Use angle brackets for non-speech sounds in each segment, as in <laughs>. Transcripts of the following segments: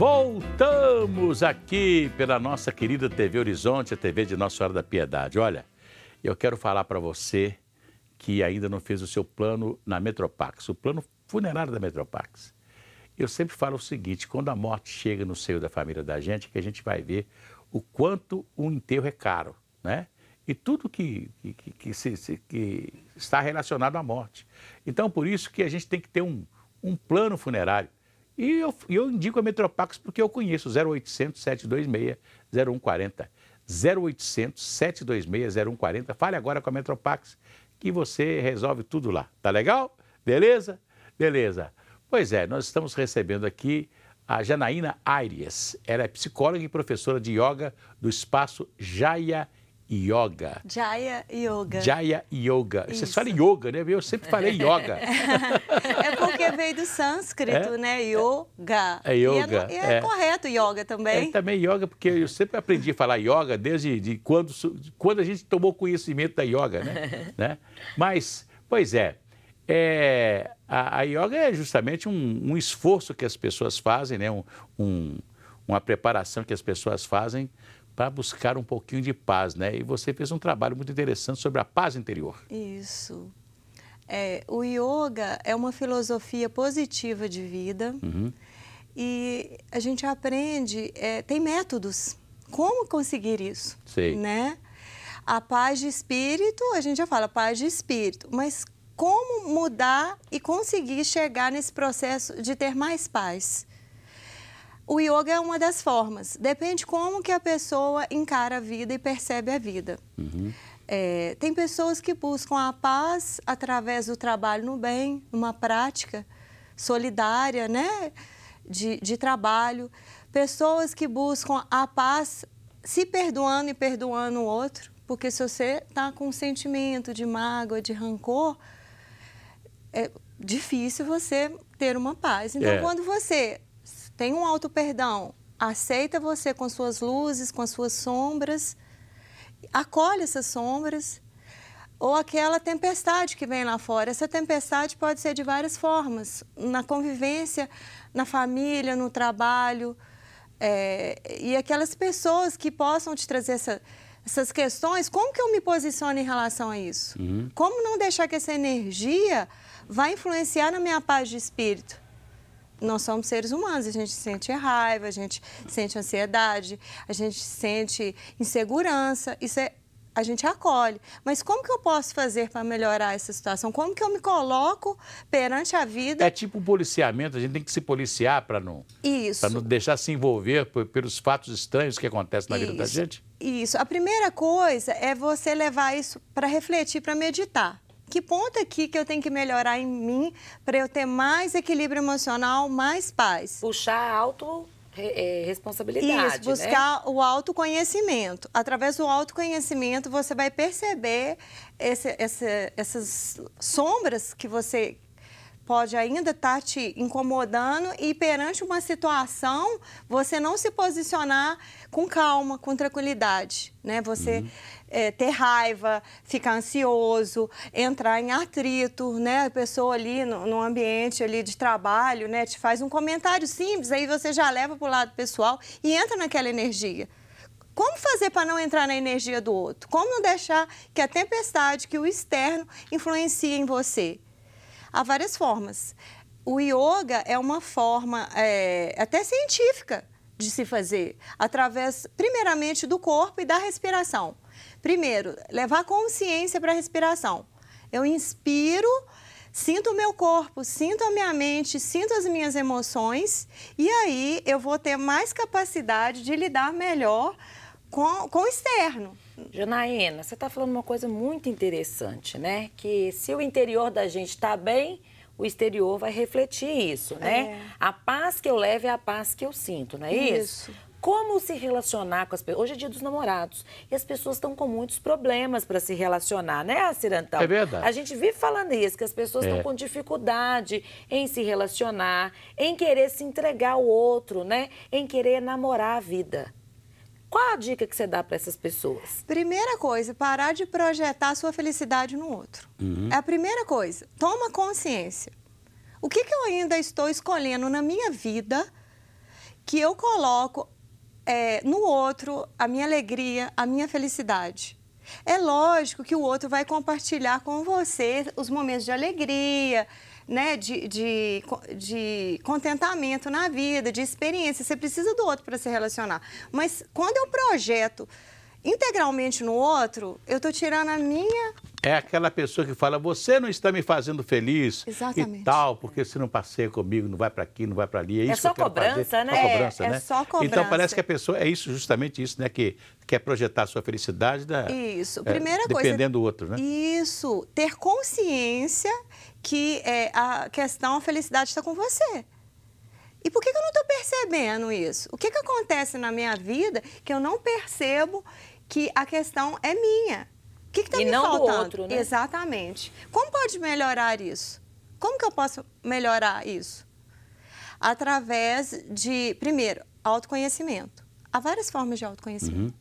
Voltamos aqui pela nossa querida TV Horizonte, a TV de Nossa Senhora da Piedade. Olha, eu quero falar para você que ainda não fez o seu plano na Metropax, o plano funerário da Metropax. Eu sempre falo o seguinte, quando a morte chega no seio da família da gente, que a gente vai ver o quanto um enterro é caro, né? E tudo que, que, que, se, que está relacionado à morte. Então, por isso que a gente tem que ter um, um plano funerário e eu, eu indico a Metropax porque eu conheço 0800 726 0140. 0800 726 0140. Fale agora com a Metropax que você resolve tudo lá. Tá legal? Beleza? Beleza. Pois é, nós estamos recebendo aqui a Janaína Aires. Ela é psicóloga e professora de yoga do espaço Jaya Yoga. Jaya Yoga. Jaya Yoga. Isso. Vocês falam yoga, né? Eu sempre falei yoga. <laughs> é porque veio do sânscrito, é? né? Yoga. É, é yoga. E é, é. é correto yoga também. É, também yoga, porque eu sempre aprendi a falar yoga desde de quando, quando a gente tomou conhecimento da yoga, né? <laughs> né? Mas, pois é, é a, a yoga é justamente um, um, esforço que as pessoas fazem, né? Um, um, uma preparação que as pessoas fazem para buscar um pouquinho de paz, né? E você fez um trabalho muito interessante sobre a paz interior. Isso. É, o yoga é uma filosofia positiva de vida uhum. e a gente aprende, é, tem métodos, como conseguir isso, Sei. né? A paz de espírito, a gente já fala paz de espírito, mas como mudar e conseguir chegar nesse processo de ter mais paz? O yoga é uma das formas. Depende como que a pessoa encara a vida e percebe a vida. Uhum. É, tem pessoas que buscam a paz através do trabalho no bem, uma prática solidária, né? De, de trabalho. Pessoas que buscam a paz se perdoando e perdoando o outro. Porque se você está com um sentimento de mágoa, de rancor, é difícil você ter uma paz. Então, é. quando você tem um alto perdão, aceita você com suas luzes, com as suas sombras, acolhe essas sombras, ou aquela tempestade que vem lá fora. Essa tempestade pode ser de várias formas, na convivência, na família, no trabalho, é, e aquelas pessoas que possam te trazer essa, essas questões, como que eu me posiciono em relação a isso? Uhum. Como não deixar que essa energia vá influenciar na minha paz de espírito? nós somos seres humanos, a gente sente raiva, a gente sente ansiedade, a gente sente insegurança, isso é, a gente acolhe. Mas como que eu posso fazer para melhorar essa situação? Como que eu me coloco perante a vida? É tipo um policiamento, a gente tem que se policiar para não, não deixar se envolver pelos fatos estranhos que acontecem na isso. vida da gente? Isso. A primeira coisa é você levar isso para refletir, para meditar que ponto aqui que eu tenho que melhorar em mim para eu ter mais equilíbrio emocional, mais paz? Puxar alto é, responsabilidade. Isso, né? buscar né? o autoconhecimento. Através do autoconhecimento, você vai perceber esse, esse, essas sombras que você pode ainda estar tá te incomodando e perante uma situação você não se posicionar com calma, com tranquilidade, né? Você uhum. é, ter raiva, ficar ansioso, entrar em atrito, né? A pessoa ali no, no, ambiente ali de trabalho, né? Te faz um comentário simples, aí você já leva para o lado pessoal e entra naquela energia. Como fazer para não entrar na energia do outro? Como não deixar que a tempestade, que o externo influencie em você? há várias formas. O yoga é uma forma é, até científica de se fazer, através, primeiramente, do corpo e da respiração. Primeiro, levar consciência para a respiração. Eu inspiro, sinto o meu corpo, sinto a minha mente, sinto as minhas emoções e aí eu vou ter mais capacidade de lidar melhor com, com o externo. Janaína, você está falando uma coisa muito interessante, né? Que se o interior da gente está bem, o exterior vai refletir isso, né? É. A paz que eu levo é a paz que eu sinto, não é isso? isso? Como se relacionar com as pessoas? Hoje é dia dos namorados e as pessoas estão com muitos problemas para se relacionar, né, Cirantão? É verdade. A gente vive falando isso, que as pessoas estão é. com dificuldade em se relacionar, em querer se entregar ao outro, né? Em querer namorar a vida. Qual a dica que você dá para essas pessoas? Primeira coisa, parar de projetar a sua felicidade no outro. Uhum. É a primeira coisa. Toma consciência. O que, que eu ainda estou escolhendo na minha vida que eu coloco é, no outro a minha alegria, a minha felicidade? É lógico que o outro vai compartilhar com você os momentos de alegria, né, de, de, de contentamento na vida, de experiência. Você precisa do outro para se relacionar. Mas quando eu projeto integralmente no outro, eu estou tirando a minha é aquela pessoa que fala, você não está me fazendo feliz Exatamente. e tal, porque se não passeia comigo, não vai para aqui, não vai para ali. É, é isso é só que cobrança, fazer. né? Só é, cobrança, é, né? só então, cobrança. Então parece que a pessoa, é isso, justamente isso, né? Que quer projetar a sua felicidade. Da, isso, é, primeira é, dependendo coisa. do outro, né? Isso, ter consciência que é, a questão, a felicidade está com você. E por que, que eu não estou percebendo isso? O que, que acontece na minha vida que eu não percebo que a questão é minha? O que está me não faltando? Do outro, né? Exatamente. Como pode melhorar isso? Como que eu posso melhorar isso? Através de, primeiro, autoconhecimento. Há várias formas de autoconhecimento.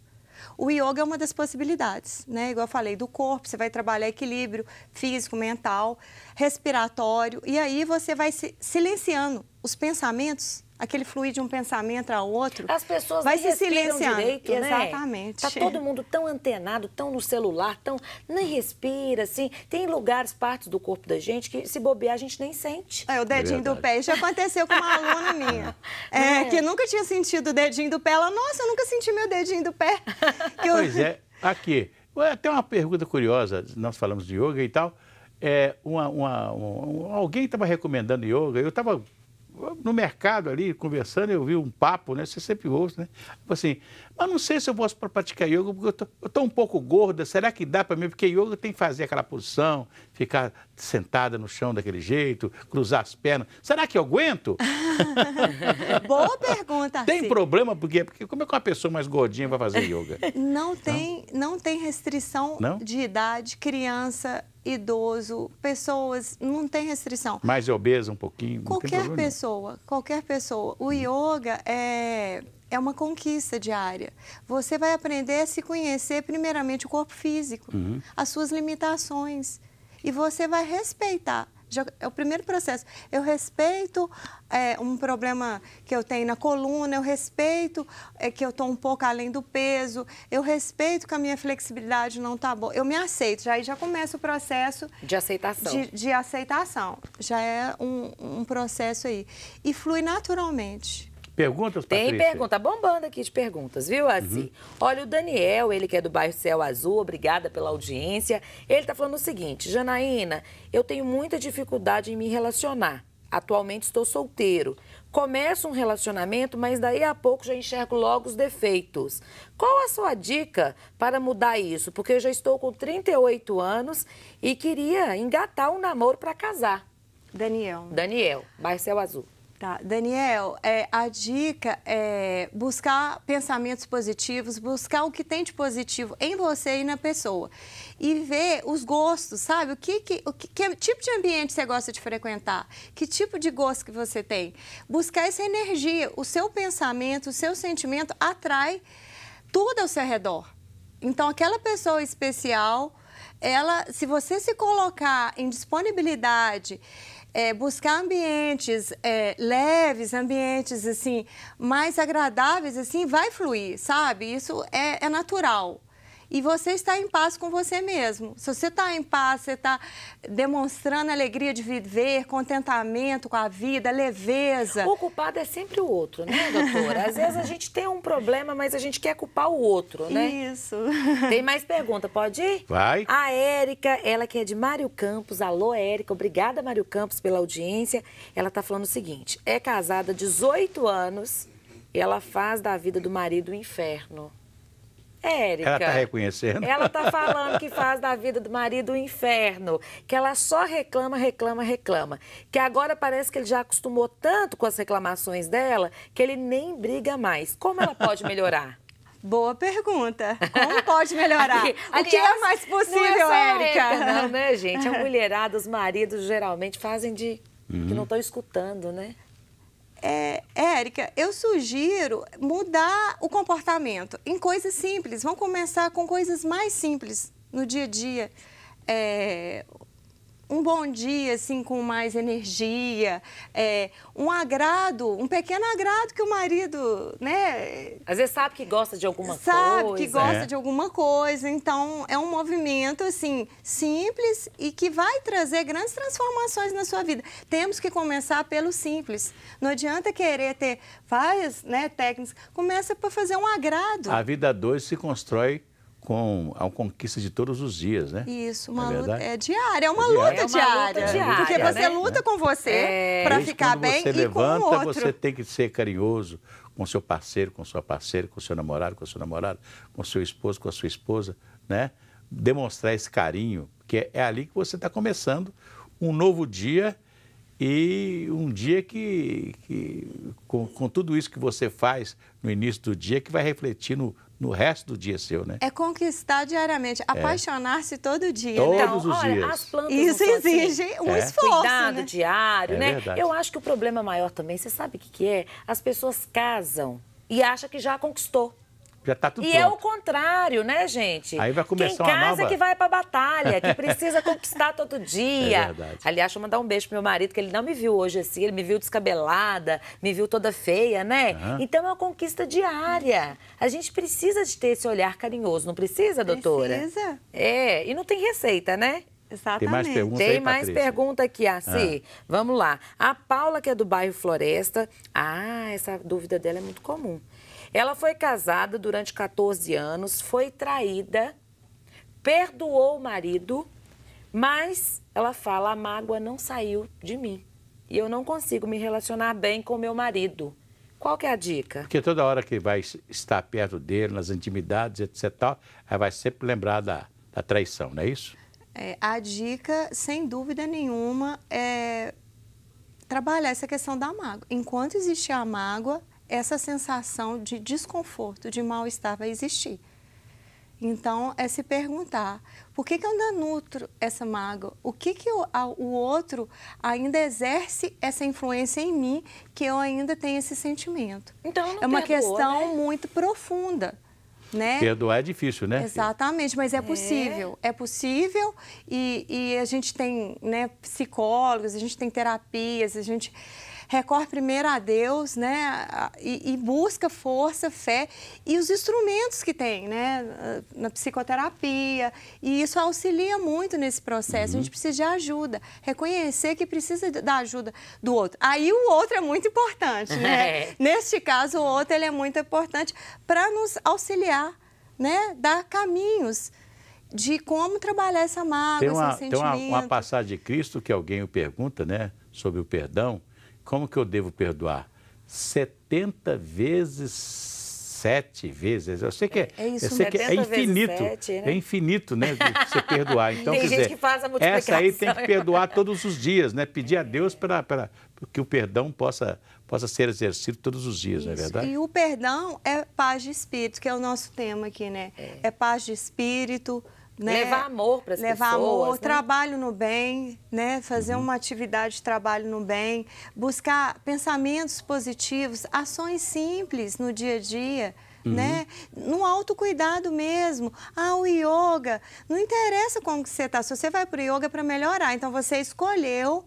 Uhum. O yoga é uma das possibilidades, né? Igual eu falei, do corpo, você vai trabalhar equilíbrio físico, mental, respiratório, e aí você vai se silenciando os pensamentos aquele fluir de um pensamento a outro. As pessoas vai se silenciando. direito, né? Exatamente. Né? Tá todo mundo tão antenado, tão no celular, tão nem respira assim. Tem lugares, partes do corpo da gente que se bobear a gente nem sente. É, o dedinho do pé já aconteceu com uma aluna minha. <laughs> É, é, que nunca tinha sentido o dedinho do pé. Ela, nossa, eu nunca senti meu dedinho do pé. <laughs> Eu... Pois é. Aqui, até uma pergunta curiosa. Nós falamos de yoga e tal. É, uma, uma, uma alguém estava recomendando yoga, eu estava no mercado ali, conversando, eu vi um papo, né? Você sempre ouve, né? Tipo assim, mas não sei se eu posso praticar yoga, porque eu tô, eu tô um pouco gorda, será que dá para mim? Porque yoga tem que fazer aquela posição, ficar sentada no chão daquele jeito, cruzar as pernas. Será que eu aguento? <laughs> Boa pergunta. Tem sim. problema? Porque, porque como é que uma pessoa mais gordinha vai fazer yoga? Não tem, não, não tem restrição não? de idade, criança idoso, pessoas, não tem restrição. Mais obesa um pouquinho. Qualquer pessoa, qualquer pessoa. O hum. yoga é, é uma conquista diária. Você vai aprender a se conhecer primeiramente o corpo físico, uhum. as suas limitações. E você vai respeitar já é o primeiro processo. Eu respeito é, um problema que eu tenho na coluna, eu respeito é, que eu estou um pouco além do peso, eu respeito que a minha flexibilidade não está boa. Eu me aceito, já aí já começa o processo... De aceitação. De, de aceitação. Já é um, um processo aí. E flui naturalmente. Perguntas, Patrícia? Tem pergunta, tá bombando aqui de perguntas, viu, Assim, Uhum. Olha, o Daniel, ele que é do bairro Céu Azul, obrigada pela audiência. Ele está falando o seguinte, Janaína, eu tenho muita dificuldade em me relacionar. Atualmente estou solteiro. Começo um relacionamento, mas daí a pouco já enxergo logo os defeitos. Qual a sua dica para mudar isso? Porque eu já estou com 38 anos e queria engatar um namoro para casar. Daniel. Daniel, Barcel Azul. Tá. Daniel, é, a dica é buscar pensamentos positivos, buscar o que tem de positivo em você e na pessoa. E ver os gostos, sabe? O que, que, o que, que tipo de ambiente você gosta de frequentar? Que tipo de gosto que você tem? Buscar essa energia. O seu pensamento, o seu sentimento atrai tudo ao seu redor. Então, aquela pessoa especial, ela, se você se colocar em disponibilidade é, buscar ambientes é, leves, ambientes assim mais agradáveis, assim vai fluir, sabe? Isso é, é natural e você está em paz com você mesmo. Se você está em paz, você está demonstrando alegria de viver, contentamento com a vida, leveza. O culpado é sempre o outro, né, doutora? Às vezes a gente tem um problema, mas a gente quer culpar o outro, né? Isso. Tem mais pergunta, pode ir? Vai. A Érica, ela que é de Mário Campos. Alô, Érica. Obrigada, Mário Campos, pela audiência. Ela está falando o seguinte: é casada há 18 anos e ela faz da vida do marido um inferno. Érica. Ela está reconhecendo. Ela está <laughs> falando que faz da vida do marido um inferno, que ela só reclama, reclama, reclama. Que agora parece que ele já acostumou tanto com as reclamações dela que ele nem briga mais. Como ela pode melhorar? <laughs> Boa pergunta. Como pode melhorar? <laughs> Ali, o que é aliás, é mais possível, Érica? Não, né, gente? A mulherada, os maridos geralmente fazem de uhum. que não estão escutando, né? É, é, Érica, eu sugiro mudar o comportamento em coisas simples. Vão começar com coisas mais simples no dia a dia. É, um bom dia, assim, com mais energia, é, um agrado, um pequeno agrado que o marido, né? Às vezes sabe que gosta de alguma sabe coisa. Sabe que gosta é. de alguma coisa. Então, é um movimento, assim, simples e que vai trazer grandes transformações na sua vida. Temos que começar pelo simples. Não adianta querer ter várias né, técnicas. Começa por fazer um agrado. A vida dois se constrói com a conquista de todos os dias, né? Isso, é uma é luta é diária, é uma, é luta, diária. É uma luta diária. Porque você né? luta com você é. para ficar bem você e levanta, com o outro. Você tem que ser carinhoso com seu parceiro, com sua parceira, com seu namorado, com seu namorado, com seu esposo, com a sua esposa, né? Demonstrar esse carinho, porque é ali que você está começando um novo dia e um dia que, que com, com, tudo isso que você faz no início do dia, que vai refletir no, no resto do dia seu, né? É conquistar diariamente, é. apaixonar-se é. todo dia. Todos né? então, os olha, dias. as plantas Isso assim. exige assim, um é. esforço, Cuidado né? diário, é né? Verdade. Eu acho que o problema maior também, você sabe o que, que é? As pessoas casam e acham que já conquistou. Já tá tudo e pronto. é o contrário, né, gente? Aí vai começar Quem uma casa é nova... que vai pra batalha, que precisa conquistar todo <laughs> é dia. É verdade. Aliás, vou mandar um beijo pro meu marido, que ele não me viu hoje assim, ele me viu descabelada, me viu toda feia, né? Uhum. Então é uma conquista diária. A gente precisa de ter esse olhar carinhoso, não precisa, doutora? Precisa. É, e não tem receita, né? Exatamente. Tem mais pergunta Tem aí, mais pergunta aqui, assim. Ah. Vamos lá. A Paula, que é do bairro Floresta. Ah, essa dúvida dela é muito comum. Ela foi casada durante 14 anos, foi traída, perdoou o marido, mas ela fala: a mágoa não saiu de mim e eu não consigo me relacionar bem com meu marido. Qual que é a dica? Porque toda hora que vai estar perto dele, nas intimidades, etc., tal, ela vai sempre lembrar da, da traição, não é isso? É, a dica, sem dúvida nenhuma, é trabalhar essa questão da mágoa. Enquanto existe a mágoa, essa sensação de desconforto, de mal-estar vai existir. Então, é se perguntar, por que, que eu ainda nutro essa mágoa? O que, que o, a, o outro ainda exerce essa influência em mim que eu ainda tenho esse sentimento? Então, É uma questão né? muito profunda. Né? Perdoar é difícil, né? Exatamente, mas é, é. possível. É, é possível e, e, a gente tem né, psicólogos, a gente tem terapias, a gente recorre primeiro a Deus, né? E, e busca força, fé e os instrumentos que tem, né? Na psicoterapia. E isso auxilia muito nesse processo. Uhum. A gente uhum. precisa de ajuda, reconhecer que precisa da ajuda do outro. Aí o outro é muito importante, né? <laughs> É. Neste caso, o outro ele é muito importante para nos auxiliar, né? Dar caminhos de como trabalhar essa mágoa, tem uma, esse sentimento. Tem uma, uma passagem de Cristo que alguém o pergunta, né? Sobre o perdão. Como que eu devo perdoar? 70 vezes sete vezes. Eu sei que é, é, isso, eu sei que é infinito. 7, né? É infinito, né? De você perdoar. <laughs> Então, tem quer gente dizer, que faz a multiplicação. Essa aí tem que perdoar todos os dias, né? Pedir a Deus é. para que o perdão possa, possa ser exercido todos os dias, não é verdade? E o perdão é paz de espírito, que é o nosso tema aqui, né? É, é paz de espírito. Né? Levar amor para as pessoas. Levar amor, né? trabalho no bem, né? Fazer uhum. uma atividade de trabalho no bem, buscar pensamentos positivos, ações simples no dia a dia. Uhum. Né? No autocuidado mesmo. Ah, o yoga. Não interessa como que você está. Se você vai para o yoga é para melhorar. Então, você escolheu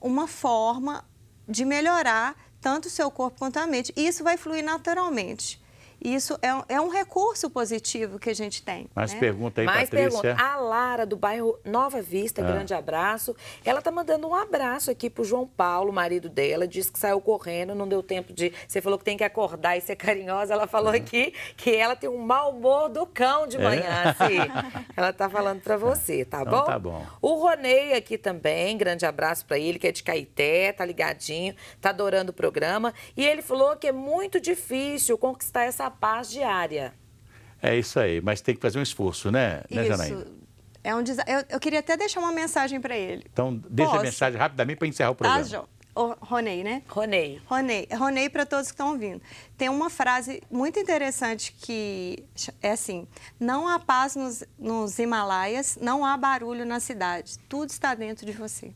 uma forma de melhorar tanto o seu corpo quanto a mente. E isso vai fluir naturalmente isso é, é um recurso positivo que a gente tem. Mais né? pergunta aí, Mais Patrícia. Pergunta. É? A Lara, do bairro Nova Vista, ah. grande abraço. Ela está mandando um abraço aqui para o João Paulo, marido dela. Diz que saiu correndo, não deu tempo de... Você falou que tem que acordar e ser carinhosa. Ela falou uhum. aqui que ela tem um mau humor do cão de é? manhã, é? assim. <laughs> Ela está falando para você, tá então, bom? tá bom. O Ronei aqui também, grande abraço para ele, que é de Caeté, tá ligadinho, tá adorando o programa. E ele falou que é muito difícil conquistar essa essa paz diária. É isso aí, mas tem que fazer um esforço, né, né isso. Janaína? É um des... eu, eu queria até deixar uma mensagem para ele. Então, deixa Posso? a mensagem rapidamente para encerrar o tá, programa. Tá, João. Ronei, né? Ronei. Ronei, Ronei para todos que estão ouvindo. Tem uma frase muito interessante que é assim: não há paz nos, nos Himalaias, não há barulho na cidade. Tudo está dentro de você.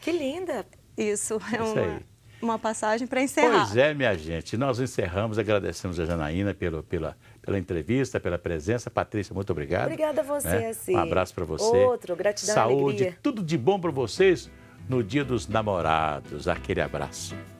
Que linda! Isso é um. É isso aí uma passagem para encerrar. Pois é, minha gente. Nós encerramos, agradecemos a Janaína pelo, pela, pela entrevista, pela presença. Patrícia, muito obrigado. Obrigada a você, né? Assim. Um abraço para você. Outro, gratidão Saúde, alegria. tudo de bom para vocês no Dia dos Namorados. Aquele abraço.